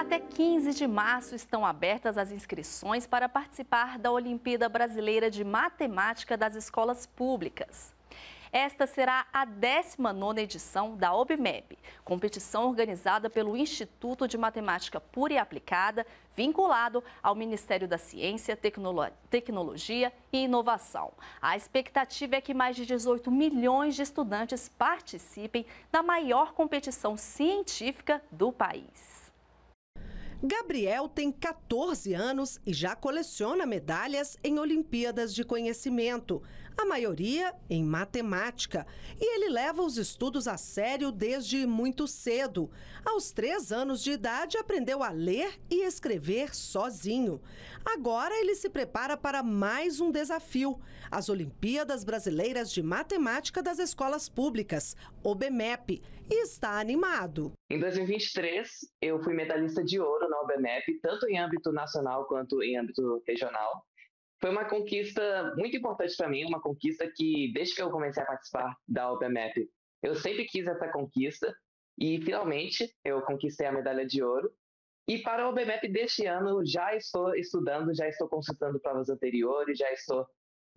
Até 15 de março estão abertas as inscrições para participar da Olimpíada Brasileira de Matemática das Escolas Públicas. Esta será a 19ª edição da OBMEP, competição organizada pelo Instituto de Matemática Pura e Aplicada, vinculado ao Ministério da Ciência, Tecnolo Tecnologia e Inovação. A expectativa é que mais de 18 milhões de estudantes participem da maior competição científica do país. Gabriel tem 14 anos e já coleciona medalhas em Olimpíadas de Conhecimento, a maioria em matemática. E ele leva os estudos a sério desde muito cedo. Aos três anos de idade, aprendeu a ler e escrever sozinho. Agora ele se prepara para mais um desafio: as Olimpíadas Brasileiras de Matemática das Escolas Públicas, OBMEP, e está animado. Em 2023, eu fui medalhista de ouro na OBMEP, tanto em âmbito nacional quanto em âmbito regional. Foi uma conquista muito importante para mim, uma conquista que, desde que eu comecei a participar da OBMEP, eu sempre quis essa conquista e, finalmente, eu conquistei a medalha de ouro. E para a OBMEP deste ano, já estou estudando, já estou consultando provas anteriores, já estou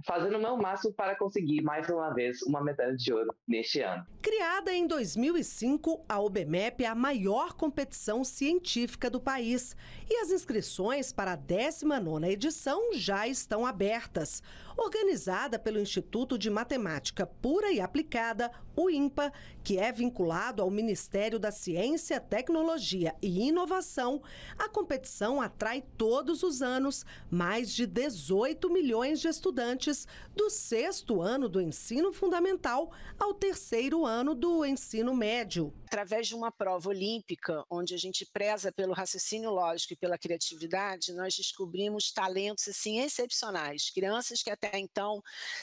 fazendo o meu máximo para conseguir mais uma vez uma medalha de ouro neste ano. Criada em 2005, a OBMEP é a maior competição científica do país e as inscrições para a 19ª edição já estão abertas. Organizada pelo Instituto de Matemática Pura e Aplicada, o INPA, que é vinculado ao Ministério da Ciência, Tecnologia e Inovação, a competição atrai todos os anos mais de 18 milhões de estudantes estudantes do sexto ano do ensino fundamental ao terceiro ano do ensino médio. Através de uma prova olímpica, onde a gente preza pelo raciocínio lógico e pela criatividade, nós descobrimos talentos assim excepcionais, crianças que até então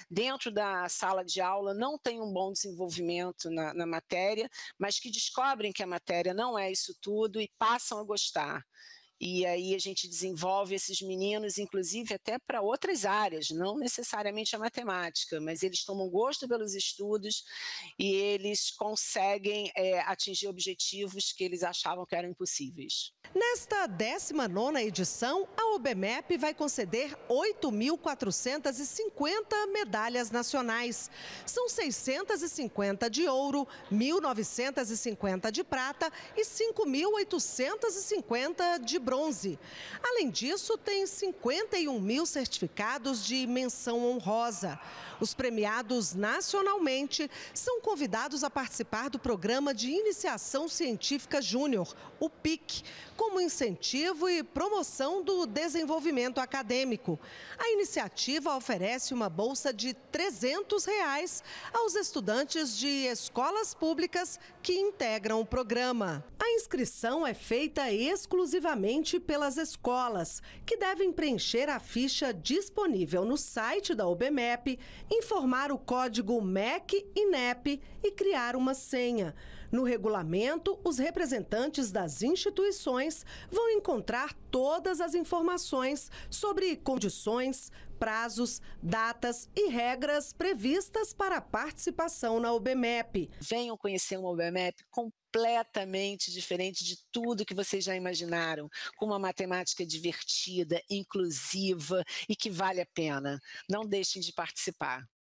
dentro da sala de aula não têm um bom desenvolvimento na, na matéria, mas que descobrem que a matéria não é isso tudo e passam a gostar. E aí a gente desenvolve esses meninos, inclusive até para outras áreas, não necessariamente a matemática, mas eles tomam gosto pelos estudos e eles conseguem é, atingir objetivos que eles achavam que eram impossíveis. Nesta 19 edição, a OBMEP vai conceder 8.450 medalhas nacionais. São 650 de ouro, 1.950 de prata e 5.850 de bronze bronze. Além disso, tem 51 mil certificados de menção honrosa. Os premiados nacionalmente são convidados a participar do programa de iniciação científica júnior, o PIC, como incentivo e promoção do desenvolvimento acadêmico. A iniciativa oferece uma bolsa de R$ 300 reais aos estudantes de escolas públicas que integram o programa. A inscrição é feita exclusivamente somente pelas escolas, que devem preencher a ficha disponível no site da OBMEP, informar o código MEC e NEP e criar uma senha. No regulamento, os representantes das instituições vão encontrar todas as informações sobre condições, prazos, datas e regras previstas para a participação na OBMEP. Venham conhecer uma OBMEP com completamente diferente de tudo que vocês já imaginaram, com uma matemática divertida, inclusiva e que vale a pena. Não deixem de participar.